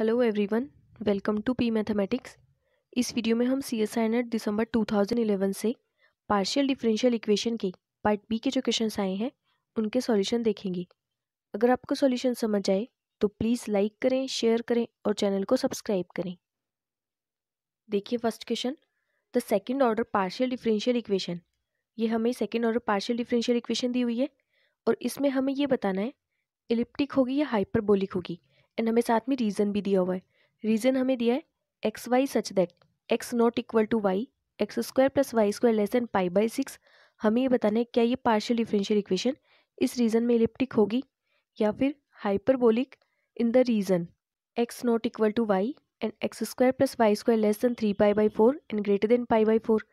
hello everyone welcome to P mathematics इस वीडियो में हम सी एस आई नेट दिसंबर इलेवन से पार्शियल डिफरेंशियल इक्वेशन के पार्ट बी के जो क्वेश्चन आए हैं उनके सॉल्यूशन देखेंगे अगर आपको सॉल्यूशन समझ आए तो प्लीज़ लाइक करें शेयर करें और चैनल को सब्सक्राइब करें देखिए first question the second order partial differential equation ये हमें second order partial differential equation दी हुई है और इसमें हमें ये बताना है इलिप्टिक होगी या हाइपरबोलिक होगी एंड हमें साथ में रीज़न भी दिया हुआ है रीज़न हमें दिया है X Y such that x not equal to Y X square plus Y square less than pi by six हमें ये बताना है क्या ये पार्शियल डिफरेंशियल इक्वेशन इस रीज़न में इलिप्टिक होगी या फिर hyperbolic in the region X not equal to Y and x square plus Y square less than three pi by four and greater than pi by four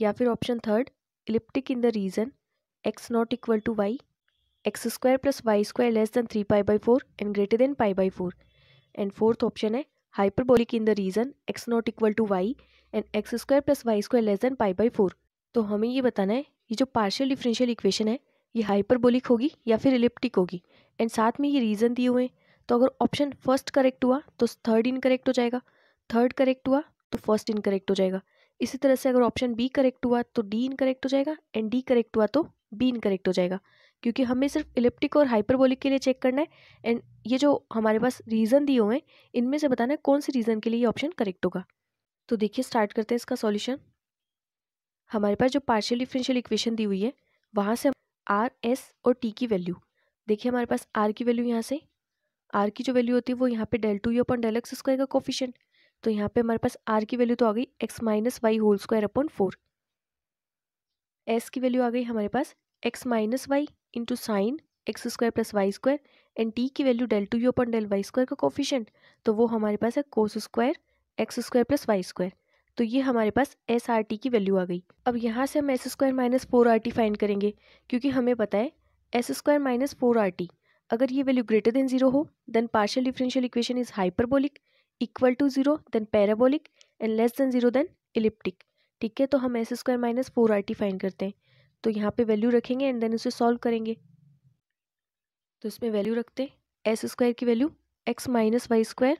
या फिर option third elliptic in the region X not equal to Y X square plus Y square less than three pi by four and greater than pi by four and fourth option है hyperbolic in the region X not equal to Y and x square plus Y square less than pi by four तो हमें ये बताना है ये जो partial differential equation है ये हाइपरबोलिक होगी या फिर इलिप्टिक होगी एंड साथ में ये रीज़न दिए हुए हैं तो अगर ऑप्शन फर्स्ट करेक्ट हुआ तो थर्ड इनकरेक्ट हो जाएगा थर्ड करेक्ट हुआ तो फर्स्ट इनकरेक्ट हो जाएगा इसी तरह से अगर ऑप्शन बी करेक्ट हुआ तो डी इनकरेक्ट हो जाएगा एंड डी करेक्ट हुआ तो बी इनकरेक्ट हो जाएगा क्योंकि हमें सिर्फ इलिप्टिक और हाइपरबोलिक के लिए चेक करना है एंड ये जो हमारे पास रीज़न दिए हुए हैं इनमें से बताना है कौन से रीज़न के लिए ये ऑप्शन करेक्ट होगा तो देखिए स्टार्ट करते हैं इसका सॉल्यूशन हमारे पास जो पार्शियल डिफरेंशियल इक्वेशन दी हुई है वहाँ से आर एस और टी की वैल्यू देखिए हमारे पास आर की वैल्यू यहाँ से आर की जो वैल्यू होती है वो यहाँ पर del two U upon del x square का कोफिशेंट तो यहाँ पर हमारे पास आर की वैल्यू तो आ गई X minus Y whole square upon four S की वैल्यू आ गई हमारे पास X minus Y into sine X square plus Y square and T की value del two you upon del Y square का कोफिशेंट तो वो हमारे पास है cos square X square plus Y square तो ये हमारे पास एस आर टी की वैल्यू आ गई अब यहाँ से हम S square minus four R T find करेंगे क्योंकि हमें पता है S square minus four R T अगर ये वैल्यू ग्रेटर देन जीरो हो then partial differential equation is hyperbolic equal to zero then parabolic and less than zero then elliptic ठीक है तो हम S square minus four R T find करते हैं तो यहाँ पे वैल्यू रखेंगे एंड देन उसे सॉल्व करेंगे तो इसमें वैल्यू रखते हैं एस स्क्वायर की value X minus Y square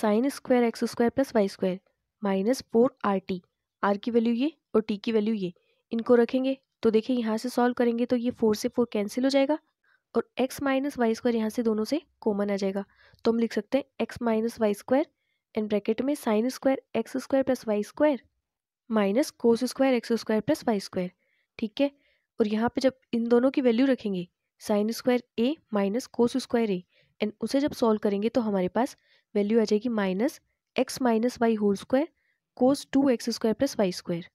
sine square X square plus Y square minus four R T R की वैल्यू ये और टी की वैल्यू ये इनको रखेंगे तो देखिए यहाँ से सॉल्व करेंगे तो ये फोर से फोर कैंसिल हो जाएगा और एक्स माइनस वाई स्क्वायर यहाँ से दोनों से कॉमन आ जाएगा तो हम लिख सकते हैं X minus Y square and bracket में sine square X square plus Y square minus cos square X square plus Y square ठीक है और यहाँ पे जब इन दोनों की वैल्यू रखेंगे sine square A minus cos square A and उसे जब सॉल्व करेंगे तो हमारे पास वैल्यू आ जाएगी minus x minus Y whole square cos two x square plus Y square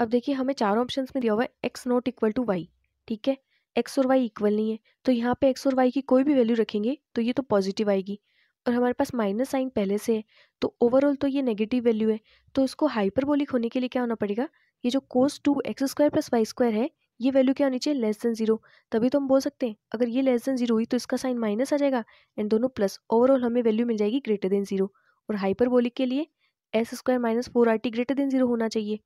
अब देखिए हमें चारों ऑप्शन में दिया हुआ है x not equal to y ठीक है एक्स और वाई इक्वल नहीं है तो यहाँ पे एक्स और वाई की कोई भी वैल्यू रखेंगे तो ये तो पॉजिटिव आएगी और हमारे पास माइनस साइन पहले से है तो ओवरऑल तो ये नेगेटिव वैल्यू है तो इसको हाइपरबोलिक होने के लिए क्या होना पड़ेगा ये जो cos two x square plus Y square है ये वैल्यू क्या होनी चाहिए लेस देन जीरो तभी तो हम बोल सकते हैं अगर ये लेस देन जीरो हुई तो इसका साइन माइनस आ जाएगा एंड दोनों प्लस ओवरऑल हमें वैल्यू मिल जाएगी ग्रेटर देन जीरो और हाइपरबोलिक के लिए S square minus four R T greater than zero होना चाहिए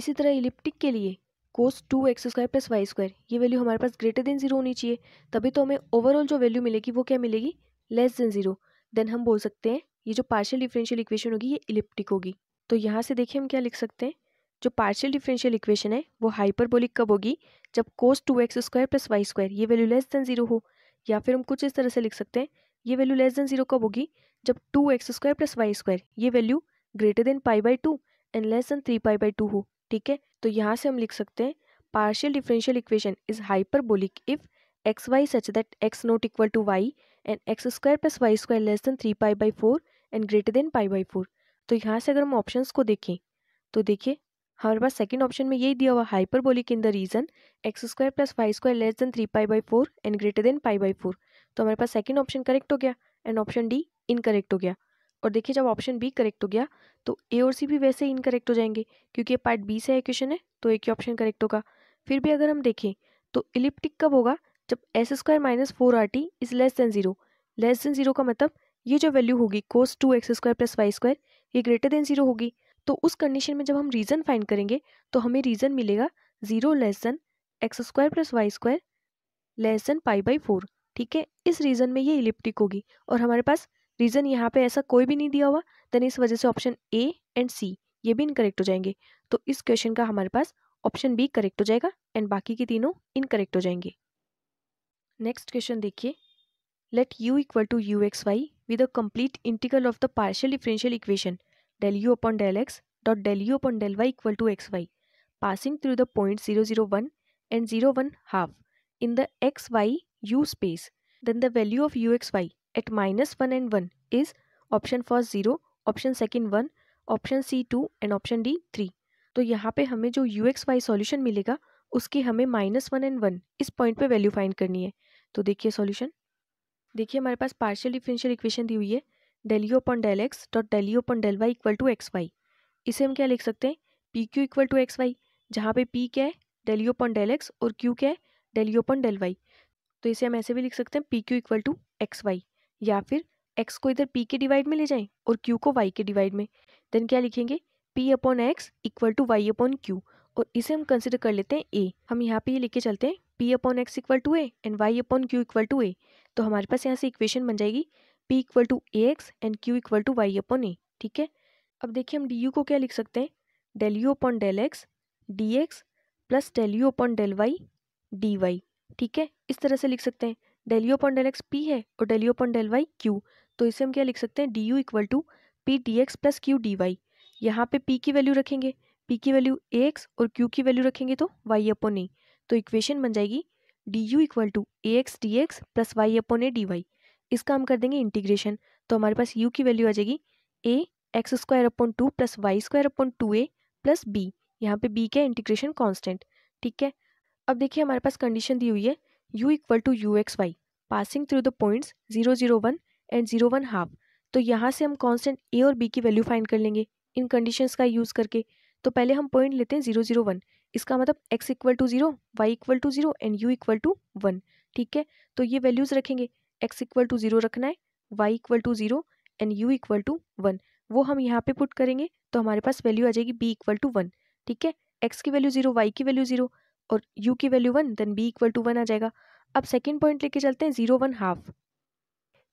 इसी तरह इलिप्टिक के लिए cos two x square plus Y square ये वैल्यू हमारे पास ग्रेटर देन जीरो होनी चाहिए तभी तो हमें ओवरऑल जो वैल्यू मिलेगी वो क्या मिलेगी लेस देन जीरो देन हम बोल सकते हैं ये जो पार्शियल डिफरेंशियल इक्वेशन होगी ये इलिप्टिक होगी तो यहाँ से देखिए हम क्या लिख सकते हैं जो पार्शियल डिफरेंशियल इक्वेशन है वो हाइपरबोलिक कब होगी जब cos two x square plus Y square ये वैल्यू लेस देन जीरो हो या फिर हम कुछ इस तरह से लिख सकते हैं ये वैल्यू लेस देन जीरो कब होगी जब two x square plus Y square ये value greater than pi by two and less than three pi by two हो ठीक है तो यहाँ से हम लिख सकते हैं partial differential equation is hyperbolic if x Y such that x not equal to Y and x square plus Y square less than three pi by four and greater than pi by four तो यहाँ से अगर हम options को देखें तो देखिए हमारे पास सेकंड ऑप्शन में यही दिया हुआ hyperbolic in the region x square plus Y square less than three pi by four and greater than pi by four तो हमारे पास सेकंड ऑप्शन करेक्ट हो गया एंड ऑप्शन डी इनकरेक्ट हो गया और देखिए जब ऑप्शन बी करेक्ट हो गया तो ए और सी भी वैसे ही इनकरेक्ट हो जाएंगे क्योंकि पार्ट बी से क्वेश्चन है तो एक ही ऑप्शन करेक्ट होगा फिर भी अगर हम देखें तो इलिप्टिक कब होगा जब S square minus four R T is less than zero less than zero का मतलब ये जो वैल्यू होगी cos two x square plus Y square ये ग्रेटर देन ज़ीरो होगी तो उस कंडीशन में जब हम रीज़न फाइंड करेंगे तो हमें रीज़न मिलेगा zero less than x square plus Y square less than pi by four ठीक है इस रीज़न में ये इलिप्टिक होगी और हमारे पास रीज़न यहाँ पे ऐसा कोई भी नहीं दिया हुआ देन इस वजह से ऑप्शन ए एंड सी ये भी इनकरेक्ट हो जाएंगे तो इस क्वेश्चन का हमारे पास ऑप्शन बी करेक्ट हो जाएगा एंड बाकी के तीनों इनकरेक्ट हो जाएंगे नेक्स्ट क्वेश्चन देखिए let u equal to u x y with a complete integral of the partial differential equation del u upon del x dot del u upon del y equal to xy passing through the point 0, 0, 001 and 0, 01 half in the xy u space then the value of uxy at minus 1 and 1 is option first 0 option second 1 option C two and option D three तो यहाँ पे हमें जो you x Y solution मिलेगा उसकी हमें minus one and one इस point पे वैल्यू फाइंड करनी है तो देखिए सॉल्यूशन देखिए हमारे पास पार्शियल डिफरेंशियल इक्वेशन दी हुई है del u del x dot del u del y equal to x y इसे हम क्या लिख सकते हैं p q equal to x y जहाँ पे पी क्या है del u upon del x और क्यू क्या है डेल यू डेल वाई तो इसे हम ऐसे भी लिख सकते हैं p q equal to x y या फिर एक्स को इधर पी के डिवाइड में ले जाएं और क्यू को वाई के डिवाइड में देन क्या लिखेंगे p upon x equal to y upon q और इसे हम कंसिडर कर लेते हैं ए हम यहाँ पे ये लेके चलते हैं p upon x equal to a and y upon q equal to a तो हमारे पास यहाँ से इक्वेशन बन जाएगी p equal to a x and q equal to y upon a ठीक है अब देखिए हम डी यू को क्या लिख सकते हैं del u upon del x d x plus del u upon del y d y ठीक है इस तरह से लिख सकते हैं del u upon del x p है और del u upon del y q तो इसे हम क्या लिख सकते हैं d u equal to p d x plus q d y यहाँ पर पी की वैल्यू रखेंगे पी की वैल्यू ए एक्स और क्यू की वैल्यू रखेंगे तो वाई अपॉन ए तो इक्वेशन बन जाएगी d u equal to a x d x plus y upon a d y इसका हम कर देंगे इंटीग्रेशन तो हमारे पास यू की वैल्यू आ जाएगी a x square upon two plus Y square upon two a plus b यहाँ पे बी क्या इंटीग्रेशन कांस्टेंट ठीक है अब देखिए हमारे पास कंडीशन दी हुई है u equal to u x y passing through the points zero zero one and zero one half तो यहाँ से हम कांस्टेंट ए और बी की वैल्यू फाइंड कर लेंगे इन कंडीशंस का यूज़ करके तो पहले हम पॉइंट लेते हैं जीरो जीरो वन इसका मतलब x equal to zero y equal to zero and u equal to one ठीक है तो ये वैल्यूज़ रखेंगे एक्स इक्वल टू ज़ीरो रखना है y equal to zero and u equal to one वो हम यहाँ पे पुट करेंगे तो हमारे पास वैल्यू आ जाएगी बी इक्वल टू वन ठीक है एक्स की वैल्यू ज़ीरो वाई की वैल्यू ज़ीरो और यू की value one then b equal to one आ जाएगा अब सेकेंड पॉइंट लेके चलते हैं ज़ीरो वन हाफ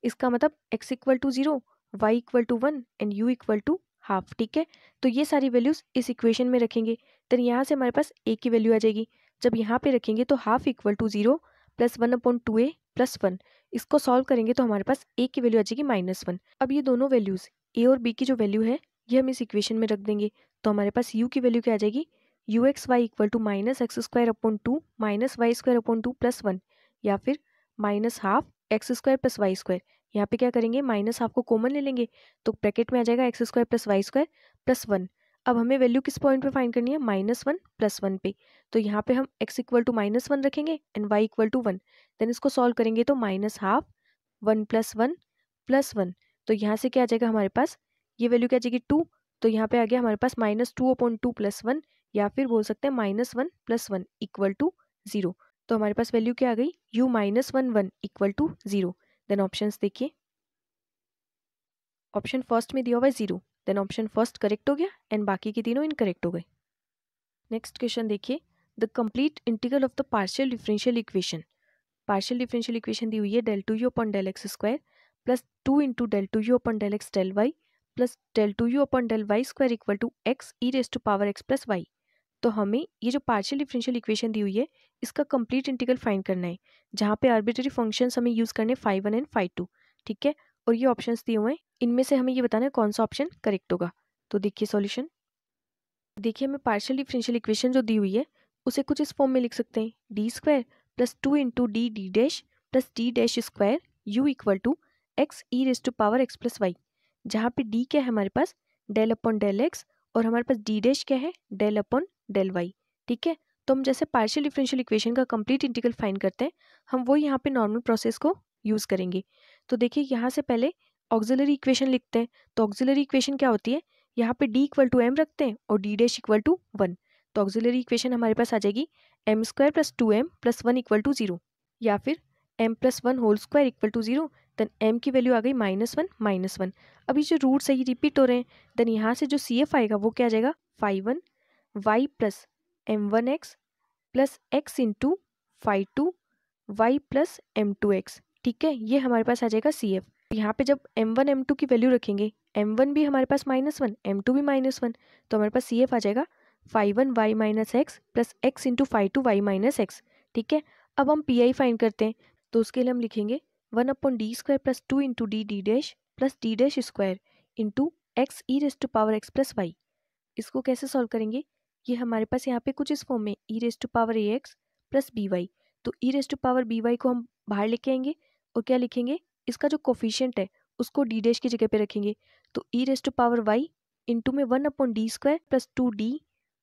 इसका मतलब x equal to zero y equal to one and u equal to half ठीक है तो ये सारी वैल्यूज़ इस इक्वेशन में रखेंगे देन यहाँ से हमारे पास ए की वैल्यू आ जाएगी जब यहाँ पे रखेंगे तो half equal to zero plus one upon two a plus one इसको सॉल्व करेंगे तो हमारे पास ए की वैल्यू आ जाएगी माइनस वन अब ये दोनों वैल्यूज़ ए और बी की जो वैल्यू है ये हम इस इक्वेशन में रख देंगे तो हमारे पास यू की वैल्यू क्या आ जाएगी u x y equal to minus x square upon two minus Y square upon two plus one या फिर minus half x square plus Y square यहाँ पे क्या करेंगे माइनस हाफ को कॉमन ले लेंगे तो ब्रैकेट में आ जाएगा x square plus Y square plus one अब हमें वैल्यू किस पॉइंट पे फाइंड करनी है माइनस वन प्लस वन पे तो यहाँ पे हम x equal to minus one रखेंगे and y equal to one then इसको सॉल्व करेंगे तो minus half one plus one plus one तो यहाँ से क्या आ जाएगा हमारे पास ये वैल्यू क्या आ जाएगी टू तो यहाँ पे आ गया हमारे पास minus two upon two plus one या फिर बोल सकते हैं minus one plus one equal to zero तो हमारे पास वैल्यू क्या आ गई u minus one one equal to zero then option देखिए ऑप्शन फर्स्ट में दिया हुआ है zero then option first correct हो गया एंड बाकी की तीनों इनकरेक्ट हो गए नेक्स्ट क्वेश्चन देखिए the complete integral of the partial differential equation partial differential equation दी हुई है del two you upon del x square plus two into del two you upon del x del y plus del two you upon del Y square equal to x e raise to power x plus y तो हमें ये जो partial differential equation दी हुई है इसका complete integral find करना है जहाँ पे आर्बिट्री फंक्शन हमें यूज़ करने five one and five two ठीक है और ये ऑप्शंस दिए हुए हैं इनमें से हमें ये बताना है कौन सा ऑप्शन करेक्ट होगा तो देखिए सॉल्यूशन देखिए हमें पार्शियल डिफरेंशियल इक्वेशन जो दी हुई है उसे कुछ इस फॉर्म में लिख सकते हैं D square plus two into D D dash plus D dash square u equal to x e raise to power x plus y जहाँ पर डी क्या है हमारे पास डेल अपॉन डेल एक्स और हमारे पास डी डैश क्या है डेल अपॉन डेल वाई ठीक है तो हम जैसे पार्शियल डिफरेंशियल इक्वेशन का कंप्लीट इंटीग्रल फाइंड करते हैं हम वो यहाँ पे नॉर्मल प्रोसेस को यूज़ करेंगे तो देखिए यहाँ से पहले ऑक्जिलरी इक्वेशन लिखते हैं तो ऑक्जिलरी इक्वेशन क्या होती है यहाँ पे डी इक्वल टू एम रखते हैं और D dash equal to one तो ऑक्जिलरी इक्वेशन हमारे पास आ जाएगी m square plus two m plus one equal to zero या फिर m plus one whole square equal to zero then m की वैल्यू आ गई माइनस वन माइनस वन अभी जो रूट सही रिपीट हो रहे हैं देन यहाँ से जो सी एफ आएगा वो क्या आ जाएगा five one y plus m one x plus x into five two y plus m two x ठीक है ये हमारे पास आ जाएगा सी एफ यहाँ पे जब एम वन एम टू की वैल्यू रखेंगे एम वन भी हमारे पास माइनस वन एम टू भी माइनस वन तो हमारे पास सी एफ आ जाएगा five one y minus x plus x into five two y minus x ठीक है अब हम पी आई फाइंड करते हैं तो उसके लिए हम लिखेंगे one upon D square plus two into D D dash plus D dash square into x e raise to power x plus y इसको कैसे सॉल्व करेंगे ये हमारे पास यहाँ पे कुछ इस फॉर्म में e raise to power a x plus b y तो e raise to power b y को हम बाहर लेके आएंगे और क्या लिखेंगे इसका जो कोफिशियंट है उसको डी डैश की जगह पे रखेंगे तो e raise to power y into में one upon D square plus two D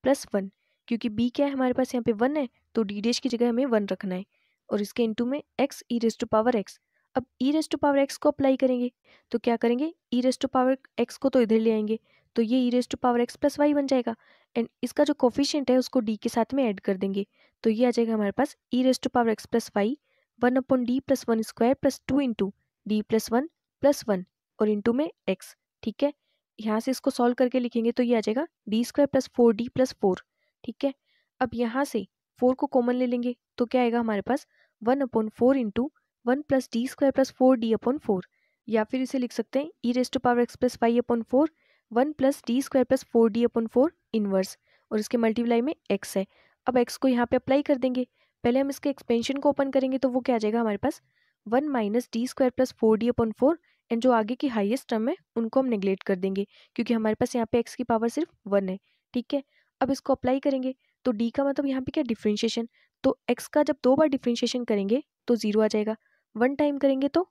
plus one क्योंकि बी क्या है हमारे पास यहाँ पे वन है तो डी डैश की जगह हमें वन रखना है और इसके इंटू में x e raise to power x अब e raise to power x को अप्लाई करेंगे तो क्या करेंगे e raise to power x को तो इधर ले आएंगे तो ये e raise to power x plus y बन जाएगा एंड इसका जो कोफिशियंट है उसको डी के साथ में ऐड कर देंगे तो ये आ जाएगा हमारे पास e raise to power x plus y one upon d plus one square plus two into d plus one plus one और इंटू में एक्स ठीक है यहाँ से इसको सॉल्व करके लिखेंगे तो ये आ जाएगा d square plus four d plus four ठीक है अब यहाँ से फोर को कॉमन ले लेंगे तो क्या आएगा हमारे पास one upon four into one plus d square plus four d upon four या फिर इसे लिख सकते हैं e raised to power x plus five upon four one plus d square plus four d upon four inverse और इसके multiply में x है अब एक्स को यहाँ पे अप्लाई कर देंगे पहले हम इसके एक्सपेंशन को ओपन करेंगे तो वो क्या आ जाएगा हमारे पास one minus d square plus four d upon four and जो आगे की हाईएस्ट टर्म है उनको हम नेग्लेक्ट कर देंगे क्योंकि हमारे पास यहाँ पे एक्स की पावर सिर्फ वन है ठीक है अब इसको अप्लाई करेंगे तो डी का मतलब यहाँ पे क्या डिफ्रेंशिएशन तो एक्स का जब दो बार डिफ्रेंशिएशन करेंगे तो ज़ीरो आ जाएगा वन टाइम करेंगे तो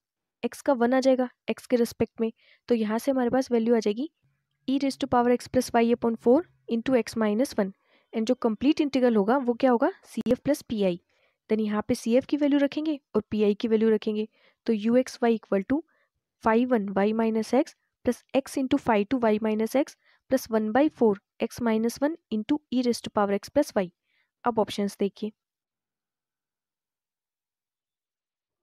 एक्स का वन आ जाएगा एक्स के रिस्पेक्ट में तो यहाँ से हमारे पास वैल्यू आ जाएगी e raise to power x plus y upon four into x minus one and जो कंप्लीट इंटीग्रल होगा वो क्या होगा C F plus P I then यहाँ पे सी एफ की वैल्यू रखेंगे और पी आई की वैल्यू रखेंगे तो u x y equal to five one y minus x plus x into five two y minus x plus one by four x minus one into e raised to power x plus y अब option देखिए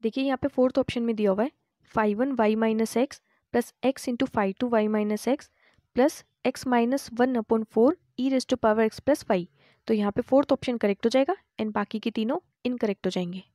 देखिए यहाँ पे fourth option में दिया हुआ है five one y minus x plus x into five two y minus x plus x minus one upon four e raised to power x plus five तो यहाँ पे फोर्थ ऑप्शन करेक्ट हो जाएगा एंड बाकी के तीनों इनकरेक्ट हो जाएंगे